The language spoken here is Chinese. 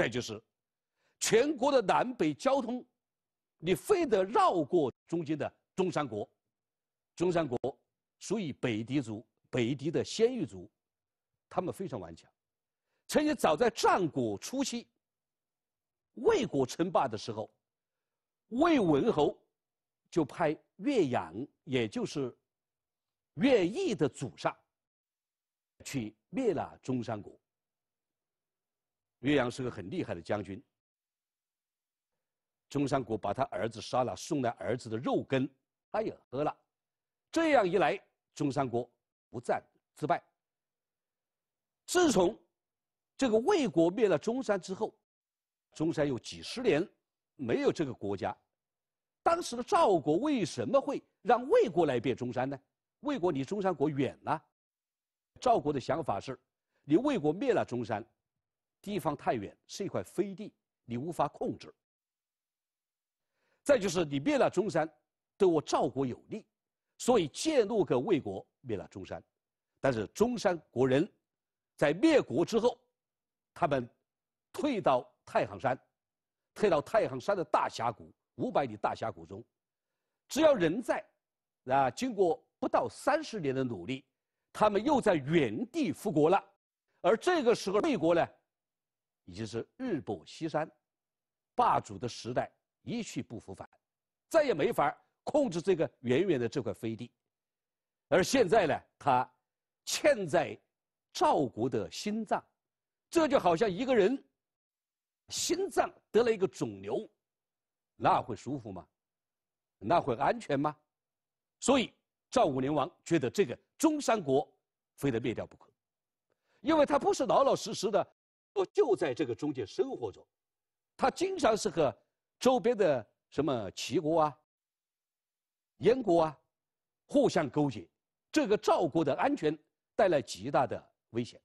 再就是，全国的南北交通，你非得绕过中间的中山国。中山国属于北狄族，北狄的鲜玉族，他们非常顽强。曾经早在战国初期，魏国称霸的时候，魏文侯就派乐阳，也就是乐毅的祖上，去灭了中山国。岳阳是个很厉害的将军。中山国把他儿子杀了，送来儿子的肉羹，他也喝了。这样一来，中山国不战自败。自从这个魏国灭了中山之后，中山有几十年没有这个国家。当时的赵国为什么会让魏国来灭中山呢？魏国离中山国远啊。赵国的想法是，你魏国灭了中山。地方太远，是一块飞地，你无法控制。再就是你灭了中山，对我赵国有利，所以借路给魏国灭了中山。但是中山国人，在灭国之后，他们退到太行山，退到太行山的大峡谷五百里大峡谷中，只要人在，啊，经过不到三十年的努力，他们又在原地复国了。而这个时候魏国呢？已经是日薄西山，霸主的时代一去不复返，再也没法控制这个远远的这块飞地。而现在呢，他嵌在赵国的心脏，这就好像一个人心脏得了一个肿瘤，那会舒服吗？那会安全吗？所以赵武灵王觉得这个中山国非得灭掉不可，因为他不是老老实实的。我就在这个中间生活着，他经常是和周边的什么齐国啊、燕国啊，互相勾结，这个赵国的安全带来极大的危险。